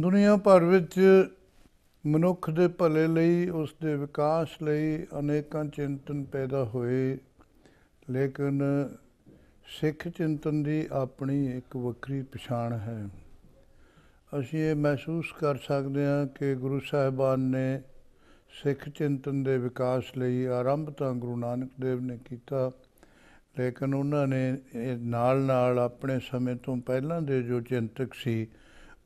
ਦੁਨੀਆ ਭਰ ਵਿੱਚ ਮਨੁੱਖ ਦੇ ਭਲੇ ਲਈ ਉਸ ਦੇ ਵਿਕਾਸ ਲਈ ਅਨੇਕਾਂ ਚਿੰਤਨ ਪੈਦਾ ਹੋਏ ਲੇਕਿਨ ਸਿੱਖ ਚਿੰਤਨ ਦੀ ਆਪਣੀ ਇੱਕ ਵੱਖਰੀ ਪਛਾਣ ਹੈ ਅਸੀਂ ਇਹ ਮਹਿਸੂਸ ਕਰ ਸਕਦੇ ਹਾਂ ਕਿ ਗੁਰੂ ਸਾਹਿਬਾਨ ਨੇ ਸਿੱਖ ਚਿੰਤਨ ਦੇ ਵਿਕਾਸ ਲਈ ਆਰੰਭ ਤਾਂ ਗੁਰੂ ਨਾਨਕ ਦੇਵ ਨੇ ਕੀਤਾ ਲੇਕਿਨ ਉਹਨਾਂ ਨੇ ਨਾਲ ਨਾਲ ਆਪਣੇ ਸਮੇਂ ਤੋਂ ਪਹਿਲਾਂ ਦੇ ਜੋ ਚਿੰਤਕ ਸੀ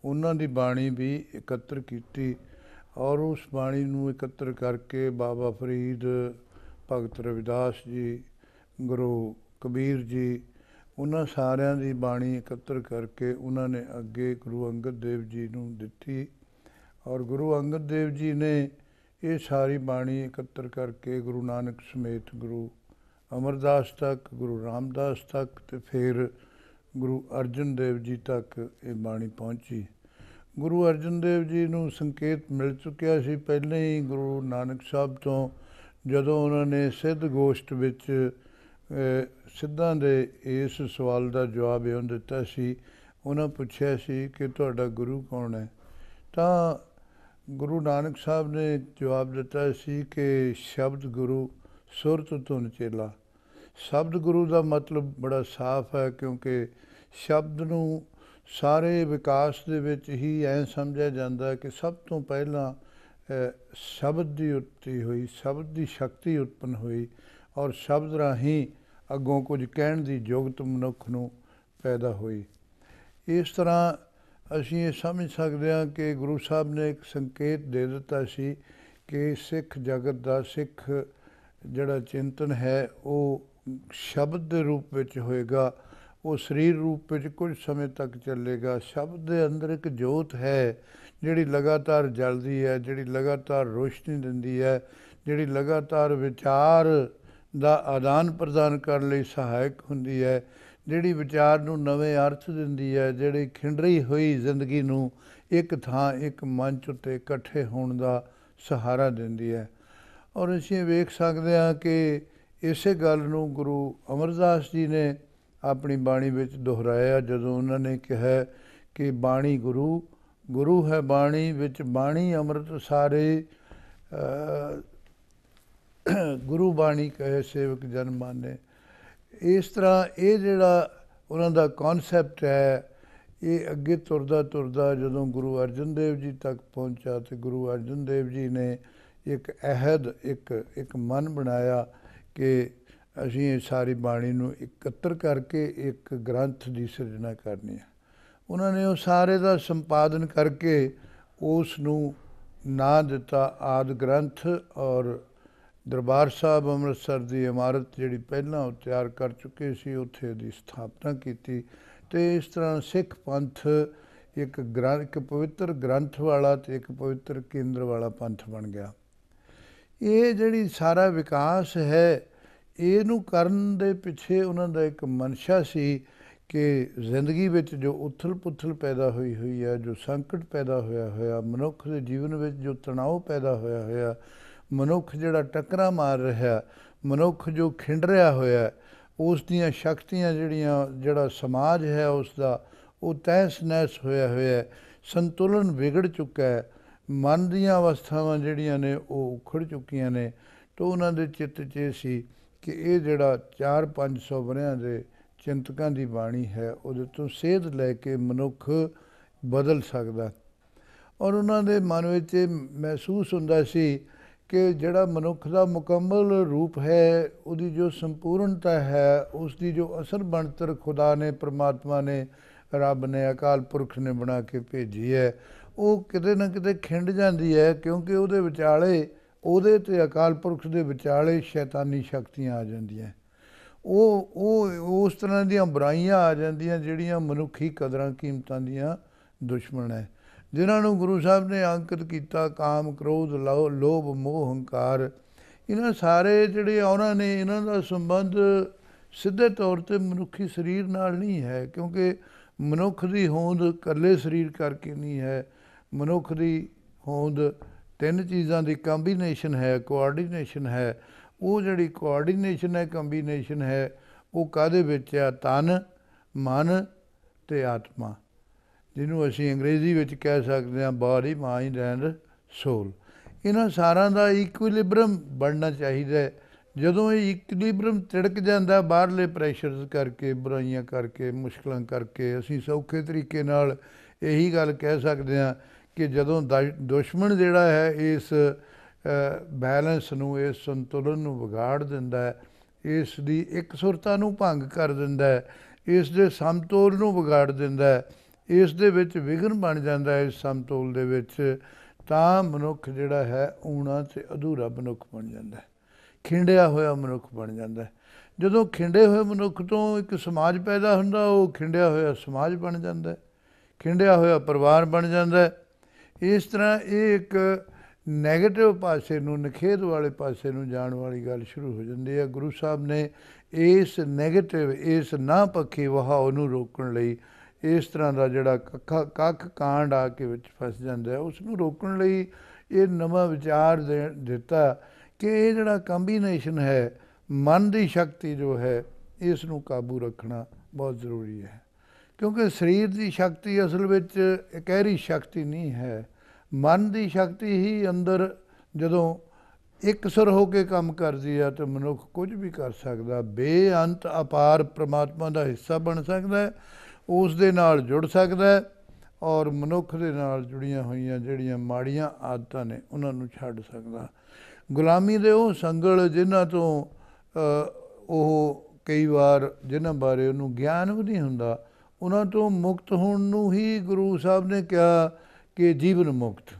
ਉਹਨਾਂ ਦੀ ਬਾਣੀ ਵੀ ਇਕੱਤਰ ਕੀਤੀ ਔਰ ਉਸ ਬਾਣੀ ਨੂੰ ਇਕੱਤਰ ਕਰਕੇ ਬਾਬਾ ਫਰੀਦ ਭਗਤ ਰਵਿਦਾਸ ਜੀ ਗੁਰੂ ਕਬੀਰ ਜੀ ਉਹਨਾਂ ਸਾਰਿਆਂ ਦੀ ਬਾਣੀ ਇਕੱਤਰ ਕਰਕੇ ਉਹਨਾਂ ਨੇ ਅੱਗੇ ਗੁਰੂ ਅੰਗਦ ਦੇਵ ਜੀ ਨੂੰ ਦਿੱਤੀ ਔਰ ਗੁਰੂ ਅੰਗਦ ਦੇਵ ਜੀ ਨੇ ਇਹ ਸਾਰੀ ਬਾਣੀ ਇਕੱਤਰ ਕਰਕੇ ਗੁਰੂ ਨਾਨਕ ਸਮੇਤ ਗੁਰੂ ਅਮਰਦਾਸ ਤੱਕ ਗੁਰੂ ਰਾਮਦਾਸ ਤੱਕ ਤੇ ਫਿਰ ਗੁਰੂ ਅਰਜਨ ਦੇਵ ਜੀ ਤੱਕ ਇਹ ਬਾਣੀ ਪਹੁੰਚੀ ਗੁਰੂ ਅਰਜਨ ਦੇਵ ਜੀ ਨੂੰ ਸੰਕੇਤ ਮਿਲ ਚੁੱਕਿਆ ਸੀ ਪਹਿਲੇ ਹੀ ਗੁਰੂ ਨਾਨਕ ਸਾਹਿਬ ਤੋਂ ਜਦੋਂ ਉਹਨਾਂ ਨੇ ਸਿੱਧ ਗੋਸ਼ਟ ਵਿੱਚ ਸਿੱਧਾਂ ਦੇ ਇਸ ਸਵਾਲ ਦਾ ਜਵਾਬ ਇਹਨਾਂ ਦਿੱਤਾ ਸੀ ਉਹਨਾਂ ਪੁੱਛਿਆ ਸੀ ਕਿ ਤੁਹਾਡਾ ਗੁਰੂ ਕੌਣ ਹੈ ਤਾਂ ਗੁਰੂ ਨਾਨਕ ਸਾਹਿਬ ਨੇ ਜਵਾਬ ਦਿੱਤਾ ਸੀ ਕਿ ਸ਼ਬਦ ਗੁਰੂ ਸੁਰਤ ਧੁਨ ਚੇਲਾ ਸ਼ਬਦ ਗੁਰੂ ਦਾ ਮਤਲਬ ਬੜਾ ਸਾਫ਼ ਹੈ ਕਿਉਂਕਿ ਸ਼ਬਦ ਨੂੰ ਸਾਰੇ ਵਿਕਾਸ ਦੇ ਵਿੱਚ ਹੀ ਐ ਸਮਝਿਆ ਜਾਂਦਾ ਕਿ ਸਭ ਤੋਂ ਪਹਿਲਾਂ ਸ਼ਬਦ ਦੀ ਉਤਪਤੀ ਹੋਈ ਸ਼ਬਦ ਦੀ ਸ਼ਕਤੀ ਉਤਪਨ ਹੋਈ ਔਰ ਸ਼ਬਦ ਰਾਹੀਂ ਅੱਗੋਂ ਕੁਝ ਕਹਿਣ ਦੀ ਯੋਗਤ ਮਨੁੱਖ ਨੂੰ ਪੈਦਾ ਹੋਈ ਇਸ ਤਰ੍ਹਾਂ ਅਸੀਂ ਇਹ ਸਮਝ ਸਕਦੇ ਹਾਂ ਕਿ ਗੁਰੂ ਸਾਹਿਬ ਨੇ ਇੱਕ ਸੰਕੇਤ ਦੇ ਦਿੱਤਾ ਸੀ ਕਿ ਸਿੱਖ ਜਗਤ ਦਾ ਸਿੱਖ ਜਿਹੜਾ ਚਿੰਤਨ ਹੈ ਉਹ ਸ਼ਬਦ ਦੇ ਰੂਪ ਵਿੱਚ ਹੋਏਗਾ ਉਹ ਸਰੀਰ ਰੂਪ ਵਿੱਚ ਕੁਝ ਸਮੇਂ ਤੱਕ ਚੱਲੇਗਾ ਸ਼ਬਦ ਦੇ ਅੰਦਰ ਇੱਕ ਜੋਤ ਹੈ ਜਿਹੜੀ ਲਗਾਤਾਰ ਜਲਦੀ ਹੈ ਜਿਹੜੀ ਲਗਾਤਾਰ ਰੋਸ਼ਨੀ ਦਿੰਦੀ ਹੈ ਜਿਹੜੀ ਲਗਾਤਾਰ ਵਿਚਾਰ ਦਾ ਆਦਾਨ ਪ੍ਰਦਾਨ ਕਰਨ ਲਈ ਸਹਾਇਕ ਹੁੰਦੀ ਹੈ ਜਿਹੜੀ ਵਿਚਾਰ ਨੂੰ ਨਵੇਂ ਅਰਥ ਦਿੰਦੀ ਹੈ ਜਿਹੜੀ ਖਿੰਡਰੀ ਹੋਈ ਜ਼ਿੰਦਗੀ ਨੂੰ ਇੱਕ ਥਾਂ ਇੱਕ ਮੰਚ ਉੱਤੇ ਇਕੱਠੇ ਹੋਣ ਦਾ ਸਹਾਰਾ ਦਿੰਦੀ ਹੈ ਔਰ ਅਸੀਂ ਵੇਖ ਸਕਦੇ ਹਾਂ ਕਿ ਇਸੇ ਗੱਲ ਨੂੰ ਗੁਰੂ ਅਮਰਦਾਸ ਜੀ ਨੇ ਆਪਣੀ ਬਾਣੀ ਵਿੱਚ ਦੁਹਰਾਇਆ ਜਦੋਂ ਉਹਨਾਂ ਨੇ ਕਿਹਾ ਕਿ ਬਾਣੀ ਗੁਰੂ ਗੁਰੂ ਹੈ ਬਾਣੀ ਵਿੱਚ ਬਾਣੀ ਅੰਮ੍ਰਿਤ ਸਾਰੇ ਗੁਰੂ ਬਾਣੀ ਕਹੇ ਸੇਵਕ ਜਨ ਮਾਨੇ ਇਸ ਤਰ੍ਹਾਂ ਇਹ ਜਿਹੜਾ ਉਹਨਾਂ ਦਾ ਕਨਸੈਪਟ ਹੈ ਇਹ ਅੱਗੇ ਤੁਰਦਾ ਤੁਰਦਾ ਜਦੋਂ ਗੁਰੂ ਅਰਜਨ ਦੇਵ ਜੀ ਤੱਕ ਪਹੁੰਚਿਆ ਤੇ ਗੁਰੂ ਅਰਜਨ ਦੇਵ ਜੀ ਨੇ ਇੱਕ ਅਹਿਦ ਇੱਕ ਇੱਕ ਮਨ ਬਣਾਇਆ ਕਿ ਅਸੀਂ ਸਾਰੀ ਬਾਣੀ ਨੂੰ ਇਕੱਤਰ ਕਰਕੇ ਇੱਕ ਗ੍ਰੰਥ ਦੀ ਸਿਰਜਣਾ ਕਰਨੀ ਹੈ ਉਹਨਾਂ ਨੇ ਉਹ ਸਾਰੇ ਦਾ ਸੰਪਾਦਨ ਕਰਕੇ ਉਸ ਨੂੰ ਨਾਂ ਦਿੱਤਾ ਆਦ ਗ੍ਰੰਥ ਔਰ ਦਰਬਾਰ ਸਾਹਿਬ ਅੰਮ੍ਰਿਤਸਰ ਦੀ ਇਮਾਰਤ ਜਿਹੜੀ ਪਹਿਲਾਂ ਉਹ ਤਿਆਰ ਕਰ ਚੁੱਕੇ ਸੀ ਉੱਥੇ ਦੀ ਸਥਾਪਨਾ ਕੀਤੀ ਤੇ ਇਸ ਤਰ੍ਹਾਂ ਸਿੱਖ ਪੰਥ ਇੱਕ ਗ੍ਰੰਥ ਇੱਕ ਪਵਿੱਤਰ ਗ੍ਰੰਥ ਵਾਲਾ ਤੇ ਇੱਕ ਪਵਿੱਤਰ ਕੇਂਦਰ ਵਾਲਾ ਪੰਥ ਬਣ ਗਿਆ ਇਹ ਜਿਹੜੀ ਸਾਰਾ ਵਿਕਾਸ ਹੈ ਇਹਨੂੰ ਕਰਨ ਦੇ ਪਿੱਛੇ ਉਹਨਾਂ ਦਾ ਇੱਕ ਮਨਸ਼ਾ ਸੀ ਕਿ ਜ਼ਿੰਦਗੀ ਵਿੱਚ ਜੋ ਉਥਲ-ਪੁਥਲ ਪੈਦਾ ਹੋਈ ਹੋਈ ਹੈ ਜੋ ਸੰਕਟ ਪੈਦਾ ਹੋਇਆ ਹੋਇਆ ਮਨੁੱਖ ਦੇ ਜੀਵਨ ਵਿੱਚ ਜੋ ਤਣਾਅ ਪੈਦਾ ਹੋਇਆ ਹੋਇਆ ਮਨੁੱਖ ਜਿਹੜਾ ਟੱਕਰਾਂ ਮਾਰ ਰਿਹਾ ਮਨੁੱਖ ਜੋ ਖਿੰਡ ਰਿਹਾ ਹੋਇਆ ਉਸ ਦੀਆਂ ਸ਼ਕਤੀਆਂ ਜਿਹੜੀਆਂ ਜਿਹੜਾ ਸਮਾਜ ਹੈ ਉਸ ਦਾ ਉਹ ਤੈਸ-ਨੈਸ ਹੋਇਆ ਹੋਇਆ ਸੰਤੁਲਨ ਵਿਗੜ ਚੁੱਕਾ ਹੈ ਮਨ ਦੀਆਂ ਅਵਸਥਾਵਾਂ ਜਿਹੜੀਆਂ ਨੇ ਉਹ ਉਖੜ ਚੁੱਕੀਆਂ ਨੇ ਤੋਂ ਉਹਨਾਂ ਦੇ ਚਿੱਤ 'ਚ ਸੀ ਕਿ ਇਹ ਜਿਹੜਾ 4-500 ਵਰਿਆਂ ਦੇ ਚਿੰਤਕਾਂ ਦੀ ਬਾਣੀ ਹੈ ਉਹਦੇ ਤੋਂ ਸੇਧ ਲੈ ਕੇ ਮਨੁੱਖ ਬਦਲ ਸਕਦਾ ਔਰ ਉਹਨਾਂ ਦੇ ਮਨ ਵਿੱਚ ਮਹਿਸੂਸ ਹੁੰਦਾ ਸੀ ਕਿ ਜਿਹੜਾ ਮਨੁੱਖ ਦਾ ਮੁਕੰਮਲ ਰੂਪ ਹੈ ਉਹਦੀ ਜੋ ਸੰਪੂਰਨਤਾ ਹੈ ਉਸ ਦੀ ਜੋ ਅਸਰ ਬਣਤਰ ਖੁਦਾ ਨੇ ਪ੍ਰਮਾਤਮਾ ਨੇ ਰੱਬ ਨੇ ਅਕਾਲ ਪੁਰਖ ਨੇ ਬਣਾ ਕੇ ਭੇਜੀ ਹੈ ਉਹ ਕਿਤੇ ਨਾ ਕਿਤੇ ਖਿੰਡ ਜਾਂਦੀ ਹੈ ਕਿਉਂਕਿ ਉਹਦੇ ਵਿਚਾਲੇ ਉਹਦੇ ਤੇ ਅਕਾਲ ਪੁਰਖ ਦੇ ਵਿਚਾਲੇ ਸ਼ੈਤਾਨੀ ਸ਼ਕਤੀਆਂ ਆ ਜਾਂਦੀਆਂ ਉਹ ਉਹ ਉਸ ਤਰ੍ਹਾਂ ਦੀਆਂ ਬੁਰਾਈਆਂ ਆ ਜਾਂਦੀਆਂ ਜਿਹੜੀਆਂ ਮਨੁੱਖੀ ਕਦਰਾਂ ਕੀਮਤਾਂ ਦੀਆਂ ਦੁਸ਼ਮਣ ਹੈ ਜਿਨ੍ਹਾਂ ਨੂੰ ਗੁਰੂ ਸਾਹਿਬ ਨੇ ਅੰਕਿਤ ਕੀਤਾ ਕਾਮ ਕ੍ਰੋਧ ਲੋਭ ਮੋਹ ਹੰਕਾਰ ਇਹਨਾਂ ਸਾਰੇ ਜਿਹੜੇ ਉਹਨਾਂ ਨੇ ਇਹਨਾਂ ਦਾ ਸੰਬੰਧ ਸਿੱਧੇ ਤੌਰ ਤੇ ਮਨੁੱਖੀ ਸਰੀਰ ਨਾਲ ਨਹੀਂ ਹੈ ਕਿਉਂਕਿ ਮਨੁੱਖ ਦੀ ਹੋਂਦ ਇਕੱਲੇ ਸਰੀਰ ਕਰਕੇ ਨਹੀਂ ਹੈ ਮਨੁੱਖ ਦੀ ਹੋਂਦ ਤਿੰਨ ਚੀਜ਼ਾਂ ਦੀ ਕੰਬੀਨੇਸ਼ਨ ਹੈ ਕੋਆਰਡੀਨੇਸ਼ਨ ਹੈ ਉਹ ਜਿਹੜੀ ਕੋਆਰਡੀਨੇਸ਼ਨ ਹੈ ਕੰਬੀਨੇਸ਼ਨ ਹੈ ਉਹ ਕਾਦੇ ਵਿੱਚ ਆ ਤਨ ਮਨ ਤੇ ਆਤਮਾ ਜਿਹਨੂੰ ਅਸੀਂ ਅੰਗਰੇਜ਼ੀ ਵਿੱਚ ਕਹਿ ਸਕਦੇ ਹਾਂ ਬਾਡੀ ਮਾਈਂਡ ਐਂਡ ਸੋਲ ਇਹਨਾਂ ਸਾਰਿਆਂ ਦਾ ਇਕੁਇਲਿਬ੍ਰਮ ਬਣਨਾ ਚਾਹੀਦਾ ਹੈ ਜਦੋਂ ਇਹ ਇਕੁਇਲਿਬ੍ਰਿਯਮ ਟੜਕ ਜਾਂਦਾ ਬਾਹਰਲੇ ਪ੍ਰੈਸ਼ਰਸ ਕਰਕੇ ਬੁਰਾਈਆਂ ਕਰਕੇ ਮੁਸ਼ਕਲਾਂ ਕਰਕੇ ਅਸੀਂ ਸੌਖੇ ਤਰੀਕੇ ਨਾਲ ਇਹੀ ਗੱਲ ਕਹਿ ਸਕਦੇ ਹਾਂ ਕਿ ਜਦੋਂ ਦੁਸ਼ਮਣ ਜਿਹੜਾ ਹੈ ਇਸ ਬੈਲੈਂਸ ਨੂੰ ਇਸ ਸੰਤੁਲਨ ਨੂੰ ਵਿਗਾੜ ਦਿੰਦਾ ਹੈ ਇਸ ਦੀ ਇੱਕ ਸੁਰਤਾ ਨੂੰ ਭੰਗ ਕਰ ਦਿੰਦਾ ਹੈ ਇਸ ਦੇ ਸੰਤੋਲ ਨੂੰ ਵਿਗਾੜ ਦਿੰਦਾ ਹੈ ਇਸ ਦੇ ਵਿੱਚ ਵਿਗਨ ਬਣ ਜਾਂਦਾ ਹੈ ਇਸ ਸੰਤੋਲ ਦੇ ਵਿੱਚ ਤਾਂ ਮਨੁੱਖ ਜਿਹੜਾ ਹੈ ਊਣਾ ਤੇ ਅਧੂਰਾ ਮਨੁੱਖ ਬਣ ਜਾਂਦਾ ਹੈ ਖਿੰਡਿਆ ਹੋਇਆ ਮਨੁੱਖ ਬਣ ਜਾਂਦਾ ਜਦੋਂ ਖਿੰਡੇ ਹੋਏ ਮਨੁੱਖ ਤੋਂ ਇੱਕ ਸਮਾਜ ਪੈਦਾ ਹੁੰਦਾ ਉਹ ਖਿੰਡਿਆ ਹੋਇਆ ਸਮਾਜ ਬਣ ਜਾਂਦਾ ਖਿੰਡਿਆ ਹੋਇਆ ਪਰਿਵਾਰ ਬਣ ਜਾਂਦਾ ਇਸ ਤਰ੍ਹਾਂ ਇਹ ਇੱਕ ਨੈਗੇਟਿਵ ਪਾਸੇ ਨੂੰ ਨਖੇਧ ਵਾਲੇ ਪਾਸੇ ਨੂੰ ਜਾਣ ਵਾਲੀ ਗੱਲ ਸ਼ੁਰੂ ਹੋ ਜਾਂਦੀ ਹੈ ਗੁਰੂ ਸਾਹਿਬ ਨੇ ਇਸ ਨੈਗੇਟਿਵ ਇਸ ਨਾ ਪੱਖੀ ਵਹਾਅ ਨੂੰ ਰੋਕਣ ਲਈ ਇਸ ਤਰ੍ਹਾਂ ਦਾ ਜਿਹੜਾ ਕੱਖ ਕਾਂਡ ਆ ਕੇ ਵਿੱਚ ਫਸ ਜਾਂਦਾ ਉਸ ਨੂੰ ਰੋਕਣ ਲਈ ਇਹ ਨਵਾਂ ਵਿਚਾਰ ਦਿੱਤਾ ਕਿ ਇਹ ਜਿਹੜਾ ਕੰਬੀਨੇਸ਼ਨ ਹੈ ਮਨ ਦੀ ਸ਼ਕਤੀ ਜੋ ਹੈ ਇਸ ਨੂੰ ਕਾਬੂ ਰੱਖਣਾ ਬਹੁਤ ਜ਼ਰੂਰੀ ਹੈ ਕਿਉਂਕਿ ਸਰੀਰ ਦੀ ਸ਼ਕਤੀ ਅਸਲ ਵਿੱਚ ਇਕਹਿਰੀ ਸ਼ਕਤੀ ਨਹੀਂ ਹੈ ਮਨ ਦੀ ਸ਼ਕਤੀ ਹੀ ਅੰਦਰ ਜਦੋਂ ਇੱਕ ਸੁਰ ਹੋ ਕੇ ਕੰਮ ਕਰਦੀ ਆ ਤਾਂ ਮਨੁੱਖ ਕੁਝ ਵੀ ਕਰ ਸਕਦਾ ਬੇਅੰਤ ਅਪਾਰ ਪ੍ਰਮਾਤਮਾ ਦਾ ਹਿੱਸਾ ਬਣ ਸਕਦਾ ਉਸ ਦੇ ਨਾਲ ਜੁੜ ਸਕਦਾ ਔਰ ਮਨੁੱਖ ਦੇ ਨਾਲ ਜੁੜੀਆਂ ਹੋਈਆਂ ਜਿਹੜੀਆਂ ਮਾੜੀਆਂ ਆਦਤਾਂ ਨੇ ਉਹਨਾਂ ਨੂੰ ਛੱਡ ਸਕਦਾ ਗੁਲਾਮੀ ਦੇ ਉਹ ਸੰਗਲ ਜਿਨ੍ਹਾਂ ਤੋਂ ਉਹ ਕਈ ਵਾਰ ਜਿਨ੍ਹਾਂ ਬਾਰੇ ਉਹਨੂੰ ਗਿਆਨ ਵੀ ਨਹੀਂ ਹੁੰਦਾ ਉਹਨਾਂ ਤੋਂ ਮੁਕਤ ਹੋਣ ਨੂੰ ਹੀ ਗੁਰੂ ਸਾਹਿਬ ਨੇ ਕਿਹਾ ਕਿ ਜੀਵਨ ਮੁਕਤ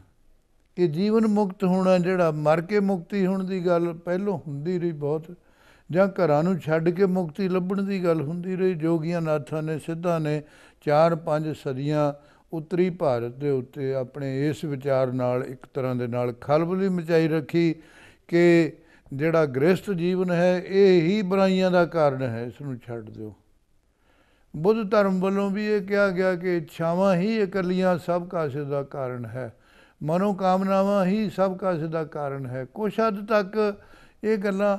ਇਹ ਜੀਵਨ ਮੁਕਤ ਹੋਣਾ ਜਿਹੜਾ ਮਰ ਕੇ ਮੁਕਤੀ ਹੋਣ ਦੀ ਗੱਲ ਪਹਿਲੋਂ ਹੁੰਦੀ ਰਹੀ ਬਹੁਤ ਜਾਂ ਘਰਾਂ ਨੂੰ ਛੱਡ ਕੇ ਮੁਕਤੀ ਲੱਭਣ ਦੀ ਗੱਲ ਹੁੰਦੀ ਰਹੀ ਜੋਗੀਆਂ ਨਾਥਾਂ ਨੇ ਸਿੱਧਾਂ ਨੇ 4-5 ਸਦੀਆਂ ਉੱਤਰੀ ਭਾਰਤ ਦੇ ਉੱਤੇ ਆਪਣੇ ਇਸ ਵਿਚਾਰ ਨਾਲ ਇੱਕ ਤਰ੍ਹਾਂ ਦੇ ਨਾਲ ਖਲਬਲੀ ਮਚਾਈ ਰੱਖੀ ਕਿ ਜਿਹੜਾ ਗ੍ਰਸਥ ਜੀਵਨ ਹੈ ਇਹ ਹੀ ਬੁਰਾਈਆਂ ਦਾ ਕਾਰਨ ਹੈ ਇਸ ਨੂੰ ਛੱਡ ਦਿਓ ਬੁੱਧ ਧਰਮ ਵੱਲੋਂ ਵੀ ਇਹ ਕਿਹਾ ਗਿਆ ਕਿ ਇੱਛਾਵਾਂ ਹੀ ਇਕੱਲੀਆਂ ਸਭ ਕਾਸ਼ ਦਾ ਕਾਰਨ ਹੈ ਮਨੋ ਕਾਮਨਾਵਾਂ ਹੀ ਸਭ ਕਾਸ਼ ਦਾ ਕਾਰਨ ਹੈ ਕੁਛ ਹੱਦ ਤੱਕ ਇਹ ਗੱਲਾਂ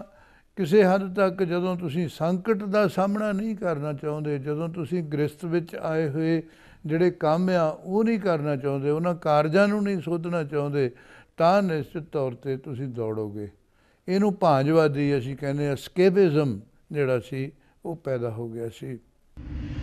ਕਿਸੇ ਹੱਦ ਤੱਕ ਜਦੋਂ ਤੁਸੀਂ ਸੰਕਟ ਦਾ ਸਾਹਮਣਾ ਨਹੀਂ ਕਰਨਾ ਚਾਹੁੰਦੇ ਜਦੋਂ ਤੁਸੀਂ ਗ੍ਰਸਥ ਵਿੱਚ ਆਏ ਹੋਏ ਜਿਹੜੇ ਕੰਮ ਆ ਉਹ ਨਹੀਂ ਕਰਨਾ ਚਾਹੁੰਦੇ ਉਹਨਾਂ ਕਾਰਜਾਂ ਨੂੰ ਨਹੀਂ ਸੋਧਣਾ ਚਾਹੁੰਦੇ ਤਾਂ ਨਿਸ਼ਚਿਤ ਤੌਰ ਤੇ ਤੁਸੀਂ ਦੌੜੋਗੇ ਇਹਨੂੰ ਭਾਂਜਵਾਦੀ ਅਸੀਂ ਕਹਿੰਦੇ ਆ ਸਕੇਪਿਜ਼ਮ ਜਿਹੜਾ ਸੀ ਉਹ ਪੈਦਾ ਹੋ ਗਿਆ ਸੀ